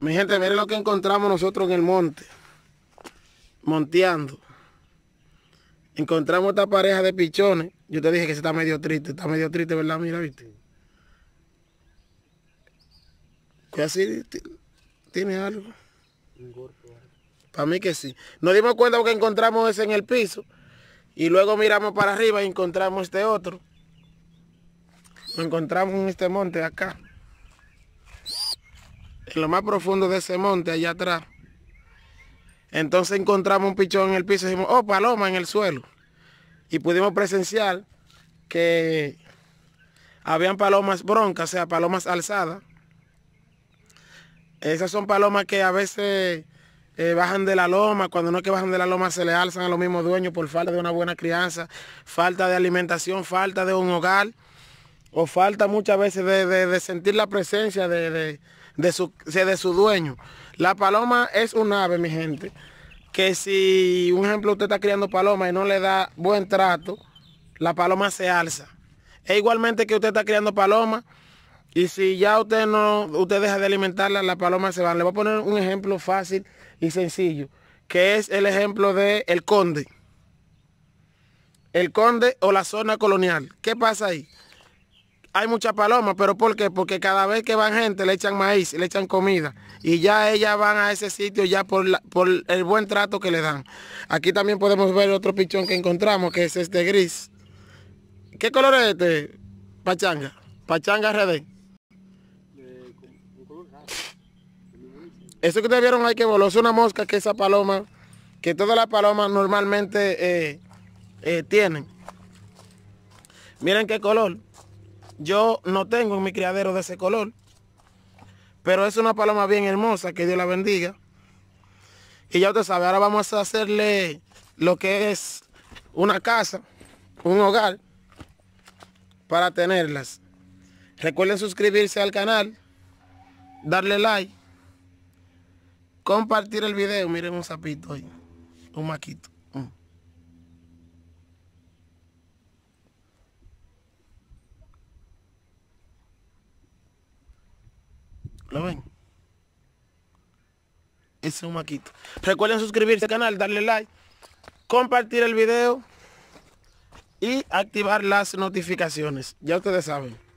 Mi gente, miren lo que encontramos nosotros en el monte. Monteando. Encontramos esta pareja de pichones. Yo te dije que se está medio triste. Está medio triste, ¿verdad? Mira, viste. ¿Qué así tiene algo. Para mí que sí. Nos dimos cuenta que encontramos ese en el piso. Y luego miramos para arriba y encontramos este otro. Lo encontramos en este monte de acá lo más profundo de ese monte, allá atrás. Entonces encontramos un pichón en el piso y dijimos, oh, paloma en el suelo. Y pudimos presenciar que habían palomas broncas, o sea, palomas alzadas. Esas son palomas que a veces eh, bajan de la loma, cuando no es que bajan de la loma se le alzan a los mismos dueños por falta de una buena crianza, falta de alimentación, falta de un hogar, o falta muchas veces de sentir la presencia de, de su, de su dueño. La paloma es un ave, mi gente, que si, un ejemplo, usted está criando paloma y no le da buen trato, la paloma se alza. E igualmente que usted está criando paloma y si ya usted no, usted deja de alimentarla, la paloma se va. Le voy a poner un ejemplo fácil y sencillo, que es el ejemplo de el conde. El conde o la zona colonial. ¿Qué pasa ahí? hay muchas palomas, pero ¿por qué? Porque cada vez que van gente le echan maíz, le echan comida y ya ellas van a ese sitio ya por, el buen trato que le dan. Aquí también podemos ver otro pichón que encontramos, que es este gris. ¿Qué color es este, Pachanga? Pachanga Red. Eso que ustedes vieron ahí que voló es una mosca que esa paloma, que todas las palomas normalmente eh, eh, tienen. Miren qué color. Yo no tengo en mi criadero de ese color. Pero es una paloma bien hermosa, que Dios la bendiga. Y ya usted sabe, ahora vamos a hacerle lo que es una casa, un hogar, para tenerlas. Recuerden suscribirse al canal, darle like, compartir el video. Miren un sapito ahí, un maquito. Mm. ¿Lo ven? Ese es un maquito. Recuerden suscribirse al canal, darle like, compartir el video y activar las notificaciones. Ya ustedes saben.